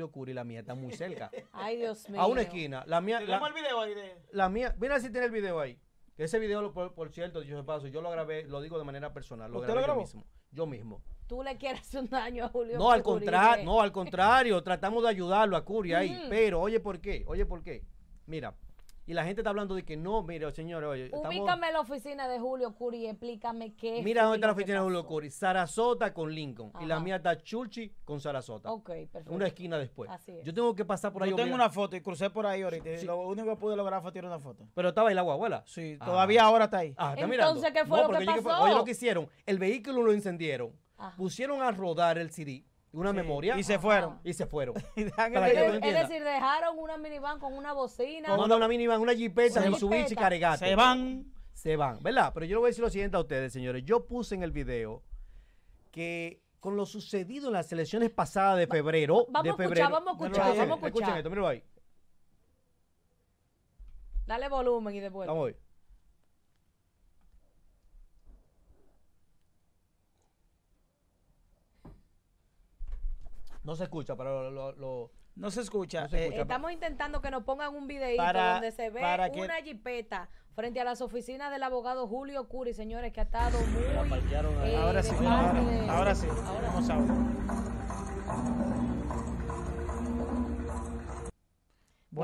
Julio Curi, la mía está muy cerca. Ay, Dios mío. A una esquina. La mía. Mira si tiene el video ahí. Ese video, por, cierto, yo paso, yo lo grabé, lo digo de manera personal, lo grabé yo mismo. Yo mismo. Tú le quieres un daño a Julio. No, al contrario, no, al contrario, tratamos de ayudarlo a Curi ahí, pero oye por qué, oye por qué. Mira, y la gente está hablando de que no, mire, señores. oye. Ubícame la oficina de Julio Curi y explícame qué. Mira dónde está la oficina de Julio Curi. Sarasota con Lincoln. Y la mía está Chulchi con Sarasota. Ok, perfecto. Una esquina después. Así es. Yo tengo que pasar por ahí. Yo tengo una foto y crucé por ahí ahorita. Lo único que pude lograr fue tirar una foto. Pero estaba ahí la guaguela. Sí, ah. todavía ahora está ahí. Ah, está Entonces, ¿qué fue lo que pasó? oye, lo que hicieron, el vehículo lo encendieron, pusieron a rodar el CD una memoria. Y se fueron. Y se fueron. es, decir, dejaron una minivan con una bocina. No, no, una, una minivan, una jipeta, y cargarse. Se van. Se van, ¿verdad? Pero yo le voy a decir lo siguiente a ustedes, señores. Yo puse en el video que con lo sucedido en las elecciones pasadas de febrero. vamos a escuchar, vamos a escuchar, vamos a escuchar. Escuchen esto, mírenlo ahí. Dale volumen y de vuelta. a No se escucha, pero lo, no se escucha. Eh, estamos intentando que nos pongan un videíto donde se ve una jipeta frente a las oficinas del abogado Julio Curi, señores, que ha estado muy. Eh, ahora, sí, ahora, sí, ahora,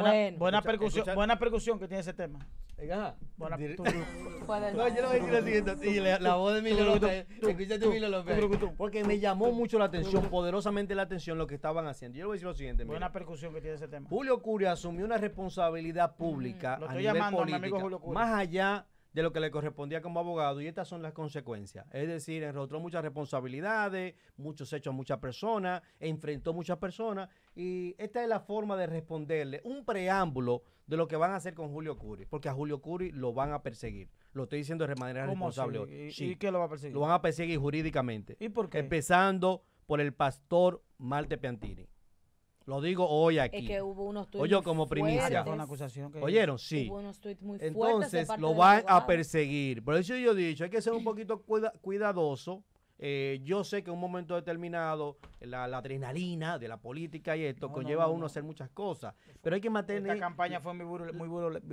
Buena, buena, percusión, buena percusión que tiene ese tema. no, yo le voy a decir lo siguiente. la, voz de Emilio López. Escúchate Emilio López. Porque me llamó mucho la atención, poderosamente la atención, lo que estaban haciendo. Yo le voy a decir lo siguiente. Buena percusión que tiene ese tema. Julio Curia asumió una responsabilidad pública. lo estoy a llamando amigo Julio Curia. Más allá de lo que le correspondía como abogado y estas son las consecuencias. Es decir, enrostró muchas responsabilidades, muchos hechos a muchas personas, enfrentó muchas personas y esta es la forma de responderle un preámbulo de lo que van a hacer con Julio Curi, porque a Julio Curi lo van a perseguir. Lo estoy diciendo de manera responsable. hoy sí. que lo va a perseguir? Lo van a perseguir jurídicamente. ¿Y por qué? Empezando por el pastor Malte Piantini. Lo digo hoy aquí. Es que hubo unos tweets Oye, como primicia. Una ¿Oyeron? Sí. Hubo unos muy Entonces lo van a perseguir. Por eso yo he dicho, hay que ser un poquito cuidadoso. Eh, yo sé que en un momento determinado la, adrenalina de la política y esto conlleva a uno a hacer muchas cosas, pero hay que mantener... Esta campaña muy,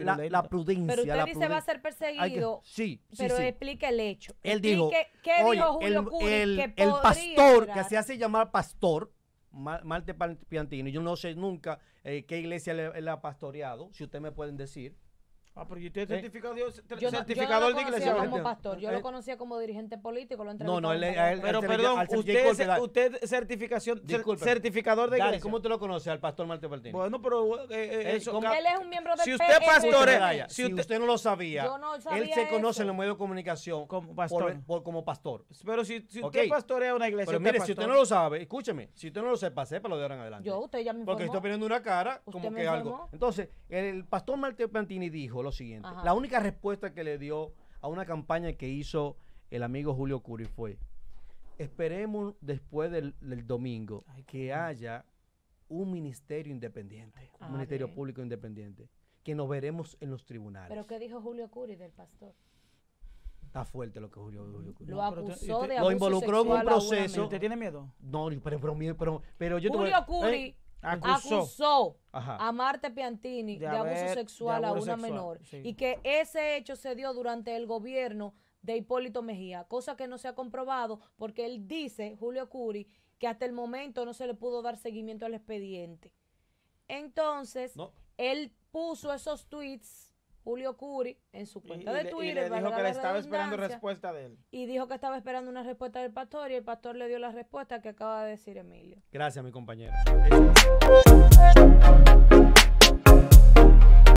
la, prudencia. Pero usted dice va a ser perseguido, sí, sí, pero explica el hecho. Él dijo, ¿qué dijo Julio el, el, pastor, que se hace llamar pastor, Marte Piantino. Yo no sé nunca eh, qué iglesia le, le, ha pastoreado, si ustedes me pueden decir. Ah, pero usted es certificado, yo certificador de iglesia. Como pastor, yo lo eh, conocía como dirigente político, lo No, no, él, él, pero perdón, usted, usted, certificación, certificador de iglesia. ¿Cómo te lo conoce al pastor Martín Pantini? Bueno, pero eh, eh, él es un miembro de Si usted pastor, es, si, usted, si usted no lo sabía, él se conoce en los medios de comunicación como pastor. Por, como pastor. Pero si, si usted pastorea una iglesia, pero mire, si usted no lo sabe, escúcheme, si usted no lo sepa, lo de ahora en adelante. Yo, usted ya me informó. Porque estoy poniendo una cara como que algo. Entonces, el pastor Martín Pantini dijo lo siguiente. La única respuesta que le dio a una campaña que hizo el amigo Julio Curi fue, esperemos después del, domingo que haya un ministerio independiente, un ah, ministerio público independiente, que nos veremos en los tribunales. ¿Pero qué dijo Julio Curi del pastor? Está fuerte lo que Julio, Julio Curi. Lo acusó Lo involucró en un proceso. ¿Usted tiene miedo? No, pero, pero, pero, pero yo Julio Curi... Eh, acusó, a Marte Piantini de, abuso sexual a una menor y que ese hecho se dio durante el gobierno de Hipólito Mejía, cosa que no se ha comprobado porque él dice, Julio Curi, que hasta el momento no se le pudo dar seguimiento al expediente. Entonces, él puso esos tweets Julio Curi en su cuenta de Twitter. Y le dijo que estaba esperando respuesta de él. Y dijo que estaba esperando una respuesta del pastor y el pastor le dio la respuesta que acaba de decir Emilio. Gracias, mi compañero.